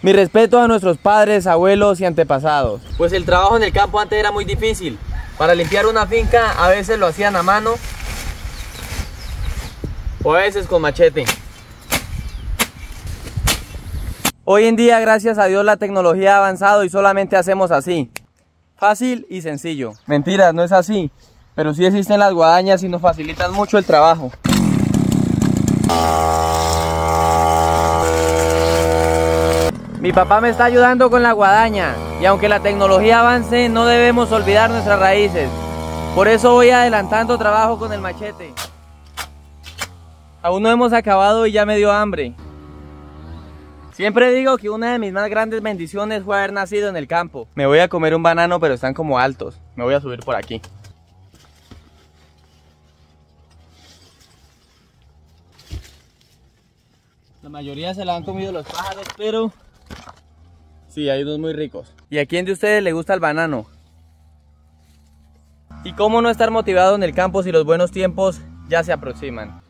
Mi respeto a nuestros padres, abuelos y antepasados. Pues el trabajo en el campo antes era muy difícil. Para limpiar una finca a veces lo hacían a mano o a veces con machete. Hoy en día, gracias a Dios, la tecnología ha avanzado y solamente hacemos así. Fácil y sencillo. Mentiras, no es así. Pero sí existen las guadañas y nos facilitan mucho el trabajo. Mi papá me está ayudando con la guadaña y aunque la tecnología avance no debemos olvidar nuestras raíces. Por eso voy adelantando trabajo con el machete. Aún no hemos acabado y ya me dio hambre. Siempre digo que una de mis más grandes bendiciones fue haber nacido en el campo. Me voy a comer un banano pero están como altos. Me voy a subir por aquí. La mayoría se la han comido los pájaros, pero Sí, hay unos muy ricos. ¿Y a quién de ustedes le gusta el banano? ¿Y cómo no estar motivado en el campo si los buenos tiempos ya se aproximan?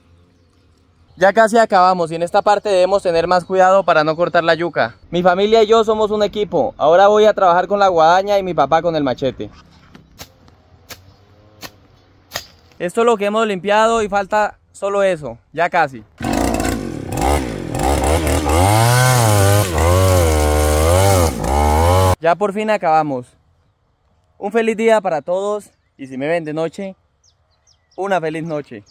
Ya casi acabamos y en esta parte debemos tener más cuidado para no cortar la yuca. Mi familia y yo somos un equipo. Ahora voy a trabajar con la guadaña y mi papá con el machete. Esto es lo que hemos limpiado y falta solo eso. Ya casi. Ya por fin acabamos. Un feliz día para todos y si me ven de noche, una feliz noche.